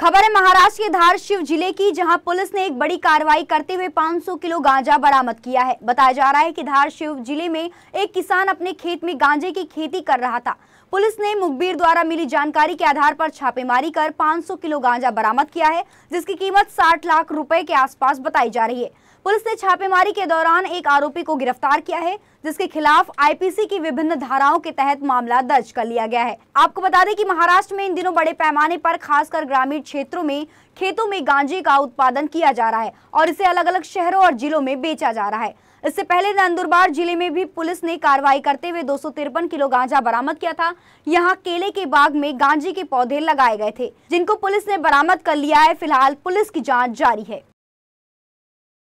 खबर है महाराष्ट्र के धार शिव जिले की जहां पुलिस ने एक बड़ी कार्रवाई करते हुए 500 किलो गांजा बरामद किया है बताया जा रहा है कि शिव जिले में एक किसान अपने खेत में गांजे की खेती कर रहा था पुलिस ने मुखबिर द्वारा मिली जानकारी के आधार पर छापेमारी कर 500 किलो गांजा बरामद किया है जिसकी कीमत साठ लाख रुपए के आस बताई जा रही है पुलिस ने छापेमारी के दौरान एक आरोपी को गिरफ्तार किया है जिसके खिलाफ आईपीसी की विभिन्न धाराओं के तहत मामला दर्ज कर लिया गया है आपको बता दें कि महाराष्ट्र में इन दिनों बड़े पैमाने पर खासकर ग्रामीण क्षेत्रों में खेतों में गांजे का उत्पादन किया जा रहा है और इसे अलग अलग शहरों और जिलों में बेचा जा रहा है इससे पहले नंदुरबार जिले में भी पुलिस ने कार्रवाई करते हुए दो किलो गांजा बरामद किया था यहां केले के बाग में गांजे के पौधे लगाए गए थे जिनको पुलिस ने बरामद कर लिया है फिलहाल पुलिस की जांच जारी है